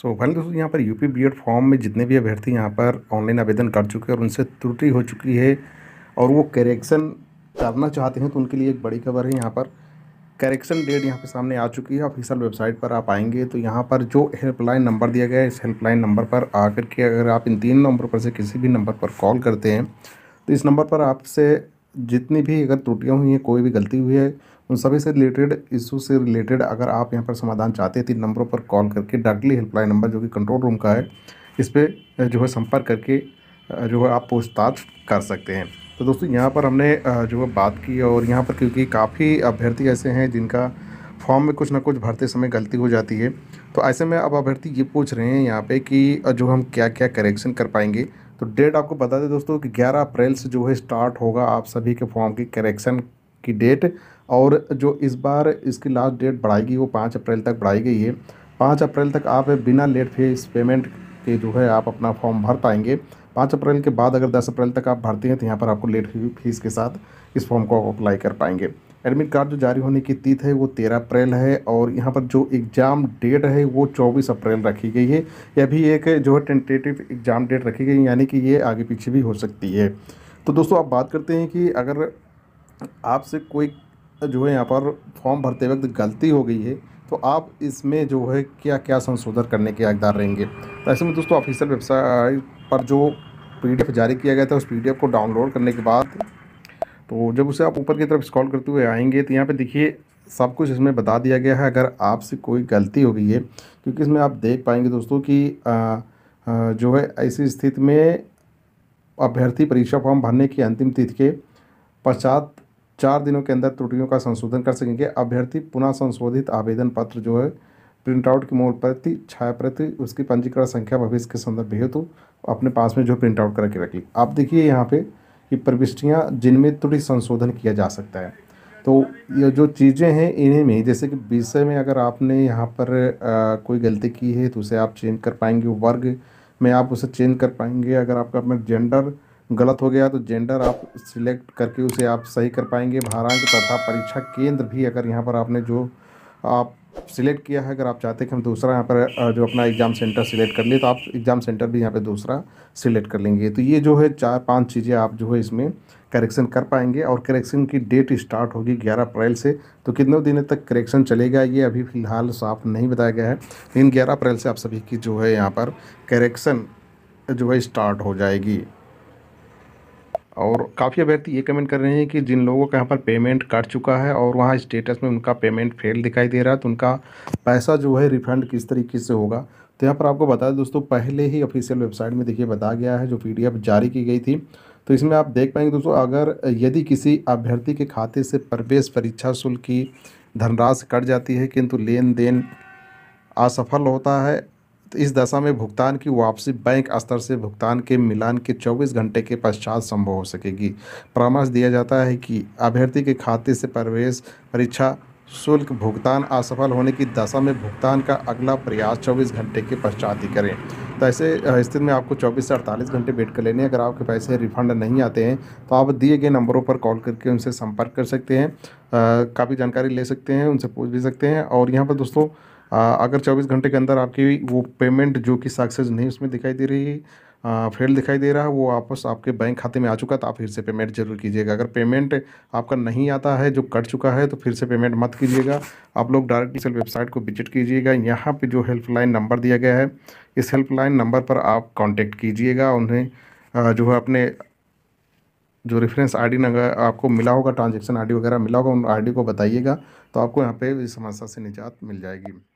so well दोस्तों यहाँ पर यूपी बीएड फॉर्म में जितने भी अभ्यर्थी यहाँ पर ऑनलाइन आवेदन कर चुके हैं और उनसे त्रुटि हो चुकी है और वो करेक्शन करना चाहते हैं तो उनके लिए एक बड़ी खबर है यहाँ पर करेक्शन डेट यहाँ पे सामने आ चुकी है ऑफिशियल वेबसाइट पर आप आएंगे तो यहाँ पर जो हेल्पलाइन नंबर दिया गया है इस हेल्पलाइन नंबर पर आकर के अगर आप इन तीन नंबर पर से किसी भी नंबर पर कॉल करते हैं तो इस नंबर पर आपसे जितनी भी अगर त्रुटियाँ हुई हैं कोई भी गलती हुई है उन सभी से रिलेटेड इशू से रिलेटेड अगर आप यहाँ पर समाधान चाहते हैं तीन नंबरों पर कॉल करके डायरेक्टली हेल्पलाइन नंबर जो कि कंट्रोल रूम का है इस पर जो है संपर्क करके जो है आप पूछताछ कर सकते हैं तो दोस्तों यहाँ पर हमने जो है बात की और यहाँ पर क्योंकि काफ़ी अभ्यर्थी ऐसे हैं जिनका फॉर्म में कुछ ना कुछ भरते समय गलती हो जाती है तो ऐसे में अब अभ्यर्थी ये पूछ रहे हैं यहाँ पे कि जो हम क्या क्या करेक्शन कर पाएंगे तो डेट आपको बता दें दोस्तों कि 11 अप्रैल से जो है स्टार्ट होगा आप सभी के फॉर्म की करेक्शन की डेट और जो इस बार इसकी लास्ट डेट बढ़ाई गई वो पाँच अप्रैल तक बढ़ाई गई है पाँच अप्रैल तक आप बिना लेट फीस पेमेंट के जो है आप अपना फॉर्म भर पाएंगे पाँच अप्रैल के बाद अगर दस अप्रैल तक आप भरते हैं तो यहाँ पर आपको लेट फीस के साथ इस फॉर्म को अप्लाई कर पाएंगे एडमिट कार्ड जो जारी होने की तिथि है वो तेरह अप्रैल है और यहाँ पर जो एग्ज़ाम डेट है वो चौबीस अप्रैल रखी गई है यह भी एक जो है टेंटेटिव एग्ज़ाम डेट रखी गई यानी कि ये आगे पीछे भी हो सकती है तो दोस्तों आप बात करते हैं कि अगर आपसे कोई जो है यहाँ पर फॉर्म भरते वक्त गलती हो गई है तो आप इसमें जो है क्या क्या संशोधन करने के हकदार रहेंगे तो ऐसे में दोस्तों ऑफिसियल वेबसाइट पर जो पीडीएफ जारी किया गया था उस पीडीएफ को डाउनलोड करने के बाद तो जब उसे आप ऊपर की तरफ स्क्रॉल करते हुए आएंगे तो यहाँ पे देखिए सब कुछ इसमें बता दिया गया है अगर आपसे कोई गलती हो गई है क्योंकि इसमें आप देख पाएंगे दोस्तों कि जो है ऐसी स्थिति में अभ्यर्थी परीक्षा फॉर्म भरने की अंतिम तिथि के पश्चात चार दिनों के अंदर त्रुटियों का संशोधन कर सकेंगे अभ्यर्थी पुनः संशोधित आवेदन पत्र जो है प्रिंटआउट की मूल प्रति छाया प्रति उसकी पंजीकरण संख्या भविष्य के संदर्भ हेतु तो अपने पास में जो प्रिंट आउट करके रख ली आप देखिए यहाँ पे कि प्रविष्टियाँ जिनमें त्रुटि संशोधन किया जा सकता है तो ये जो चीज़ें हैं इन्हीं में जैसे कि विषय में अगर आपने यहाँ पर आ, कोई गलती की है तो उसे आप चेंज कर पाएंगे वर्ग में आप उसे चेंज कर पाएंगे अगर आपका अपना जेंडर गलत हो गया तो जेंडर आप सिलेक्ट करके उसे आप सही कर पाएंगे भारांक तथा परीक्षा केंद्र भी अगर यहाँ पर आपने जो आप सिलेक्ट किया है अगर आप चाहते हैं कि हम दूसरा यहाँ पर जो अपना एग्ज़ाम सेंटर सिलेक्ट कर लें तो आप एग्ज़ाम सेंटर भी यहाँ पर दूसरा सिलेक्ट कर लेंगे तो ये जो है चार पांच चीज़ें आप जो है इसमें करेक्शन कर पाएंगे और करेक्शन की डेट स्टार्ट होगी 11 अप्रैल से तो कितने दिनों तक करेक्शन चलेगा ये अभी फ़िलहाल साफ नहीं बताया गया है लेकिन ग्यारह अप्रैल से आप सभी की जो है यहाँ पर करेक्शन जो है स्टार्ट हो जाएगी और काफ़ी अभ्यर्थी ये कमेंट कर रहे हैं कि जिन लोगों का यहाँ पर पेमेंट कट चुका है और वहाँ स्टेटस में उनका पेमेंट फेल दिखाई दे रहा है तो उनका पैसा जो है रिफंड किस तरीके से होगा तो यहाँ पर आपको बता दें दोस्तों पहले ही ऑफिशियल वेबसाइट में देखिए बताया गया है जो पी जारी की गई थी तो इसमें आप देख पाएंगे दोस्तों अगर यदि किसी अभ्यर्थी के खाते से प्रवेश परीक्षा शुल्क की धनराशि कट जाती है किंतु लेन देन असफल होता है तो इस दशा में भुगतान की वापसी बैंक स्तर से भुगतान के मिलान के 24 घंटे के पश्चात संभव हो सकेगी परामर्श दिया जाता है कि अभ्यर्थी के खाते से प्रवेश परीक्षा शुल्क भुगतान असफल होने की दशा में भुगतान का अगला प्रयास 24 घंटे के पश्चात ही करें तो ऐसे स्थिति में आपको 24 से 48 घंटे वेट कर लेने अगर आपके पैसे रिफंड नहीं आते हैं तो आप दिए गए नंबरों पर कॉल करके उनसे संपर्क कर सकते हैं काफ़ी जानकारी ले सकते हैं उनसे पूछ भी सकते हैं और यहाँ पर दोस्तों अगर 24 घंटे के अंदर आपकी वो पेमेंट जो कि सक्सेस नहीं उसमें दिखाई दे रही है फेल दिखाई दे रहा है वो वापस आपके बैंक खाते में आ चुका है तो आप फिर से पेमेंट जरूर कीजिएगा अगर पेमेंट आपका नहीं आता है जो कट चुका है तो फिर से पेमेंट मत कीजिएगा आप लोग डायरेक्ट सेल वेबसाइट को विजिट कीजिएगा यहाँ पे जो हेल्पलाइन नंबर दिया गया है इस हेल्पलाइन नंबर पर आप कॉन्टेक्ट कीजिएगा उन्हें जो है अपने जो रेफरेंस आई नंबर आपको मिला होगा ट्रांजेक्शन आई वगैरह मिला होगा उन आई को बताइएगा तो आपको यहाँ पर इस समस्या से निजात मिल जाएगी